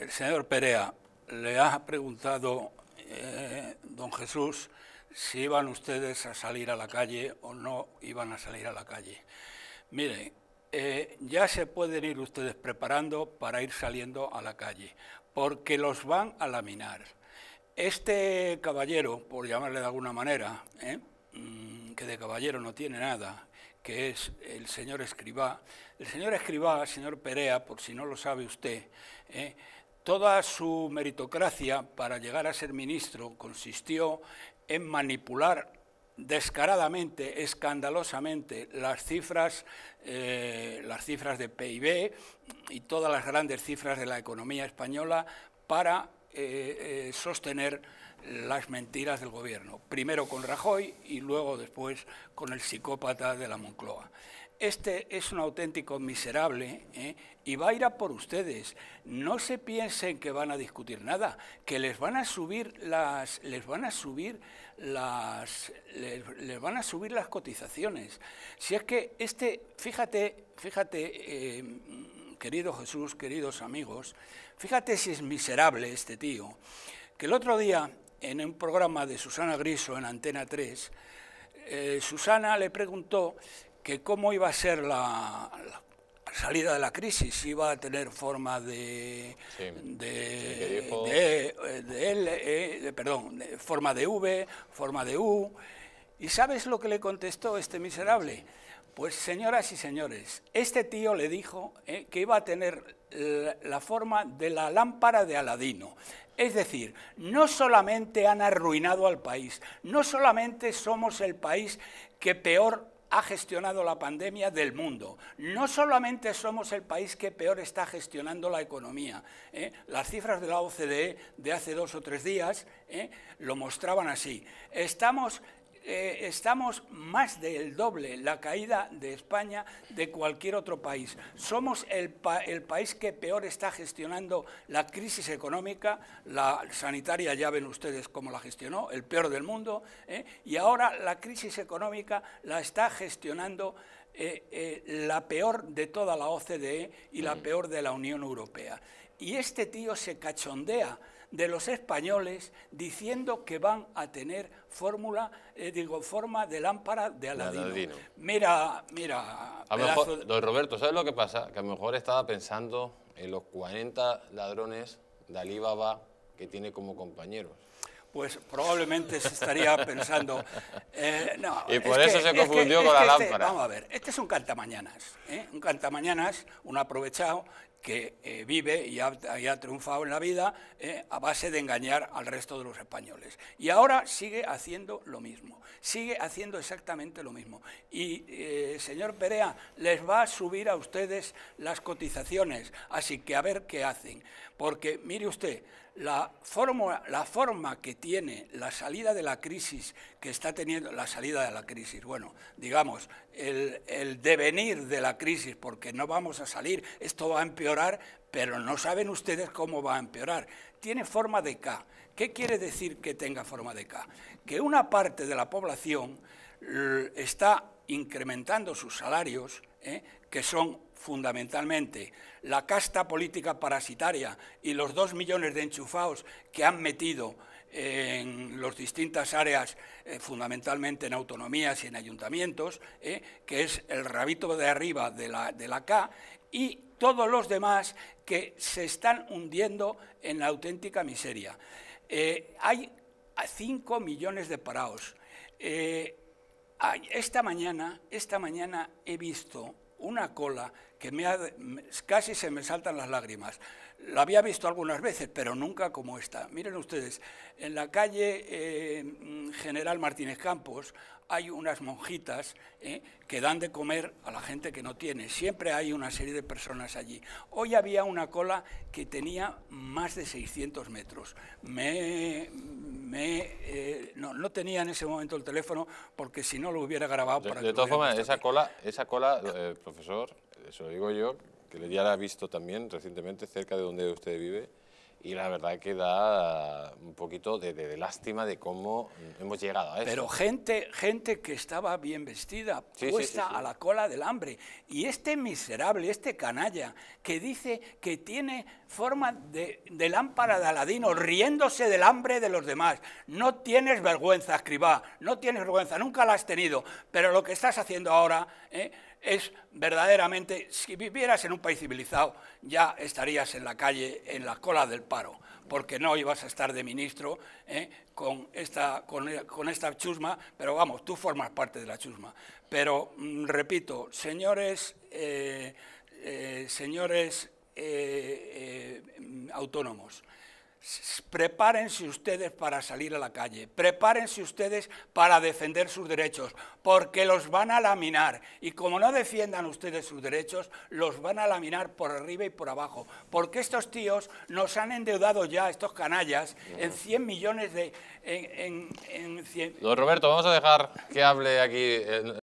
el señor Perea, le ha preguntado eh, don Jesús si iban ustedes a salir a la calle o no iban a salir a la calle. Mire, eh, ya se pueden ir ustedes preparando para ir saliendo a la calle, porque los van a laminar. Este caballero, por llamarle de alguna manera, eh, mm, que de caballero no tiene nada, que es el señor Escribá, el señor Escribá, señor Perea, por si no lo sabe usted, Toda su meritocracia para llegar a ser ministro consistió en manipular descaradamente, escandalosamente, las cifras, eh, las cifras de PIB y todas las grandes cifras de la economía española para eh, eh, sostener las mentiras del gobierno, primero con Rajoy y luego después con el psicópata de la Moncloa este es un auténtico miserable ¿eh? y va a ir a por ustedes. No se piensen que van a discutir nada, que les van a subir las, les van a subir las, les, van a subir las cotizaciones. Si es que este, fíjate, fíjate, eh, querido Jesús, queridos amigos, fíjate si es miserable este tío, que el otro día en un programa de Susana Griso en Antena 3, eh, Susana le preguntó que cómo iba a ser la, salida de la crisis iba a tener forma de, eh, e, de, perdón, forma de V, forma de U. ¿Y sabes lo que le contestó este miserable? Pues señoras y señores, este tío le dijo eh, que iba a tener la forma de la lámpara de Aladino. Es decir, no solamente han arruinado al país, no solamente somos el país que peor ha gestionado la pandemia del mundo. No solamente somos el país que peor está gestionando la economía. ¿eh? Las cifras de la OCDE de hace dos o tres días ¿eh? lo mostraban así. Estamos eh, estamos más del doble la caída de España de cualquier otro país. Somos el, país que peor está gestionando la crisis económica, la sanitaria ya ven ustedes cómo la gestionó, el peor del mundo, ¿eh? y ahora la crisis económica la está gestionando eh, la peor de toda la OCDE y la peor de la Unión Europea. Y este tío se cachondea de los españoles diciendo que van a tener fórmula, eh, digo, forma de lámpara de Aladino. Mira, mira. A mejor, don Roberto, ¿sabes lo que pasa? Que a lo mejor estaba pensando en los 40 ladrones de Alibaba que tiene como compañeros pues probablemente se estaría pensando... Eh, no, y por eso se confundió con la este, lámpara. vamos a ver, este es un cantamañanas, ¿eh? un cantamañanas, un aprovechado, que eh, vive y ha, triunfado en la vida eh, a base de engañar al resto de los españoles. Y ahora sigue haciendo lo mismo, sigue haciendo exactamente lo mismo. Y, eh, señor Perea, les va a subir a ustedes las cotizaciones, así que a ver qué hacen. Porque, mire usted, la forma, la forma que tiene la salida de la crisis que está teniendo, la salida de la crisis, bueno, digamos, el, el devenir de la crisis, porque no vamos a salir, esto va a empeorar pero no saben ustedes cómo va a empeorar. Tiene forma de K. ¿Qué quiere decir que tenga forma de K? Que una parte de la población eh, está incrementando sus salarios, ¿eh? que son fundamentalmente la casta política parasitaria y los dos millones de enchufados que han metido en las distintas áreas, eh, fundamentalmente en autonomías y en ayuntamientos, eh, que es el rabito de arriba de la, de K, y todos los demás que se están hundiendo en la auténtica miseria. Eh, hay 5 millones de parados. esta, mañana, esta mañana he visto una cola que me casi se me saltan las lágrimas. La había visto algunas veces, pero nunca como esta. Miren ustedes, en la calle eh, General Martínez Campos hay unas monjitas eh, que dan de comer a la gente que no tiene. Siempre hay una serie de personas allí. Hoy había una cola que tenía más de 600 metros. Me, me, eh, no, no, tenía en ese momento el teléfono porque si no lo hubiera grabado. Para de, todas formas, esa cola, esa cola eh, profesor, se lo digo yo, que ya la ha visto también recientemente cerca de donde usted vive, y la verdad que da un poquito de, lástima de cómo hemos llegado a eso. Pero gente, gente que estaba bien vestida, puesta a la cola del hambre, y este miserable, este canalla, que dice que tiene forma de, lámpara de Aladino, riéndose del hambre de los demás. No tienes vergüenza, Escribá, no tienes vergüenza, nunca la has tenido, pero lo que estás haciendo ahora... ¿eh? es verdaderamente, si vivieras en un país civilizado, ya estarías en la calle, en la cola del paro, porque no ibas a estar de ministro ¿eh? con, esta, con, esta chusma, pero vamos, tú formas parte de la chusma. Pero, mm, repito, señores, eh, eh, señores autónomos, prepárense ustedes para salir a la calle, prepárense ustedes para defender sus derechos, porque los van a laminar. Y como no defiendan ustedes sus derechos, los van a laminar por arriba y por abajo. Porque estos tíos nos han endeudado ya, estos canallas, en 100 mm. millones de... Roberto, vamos a dejar que hable aquí eh,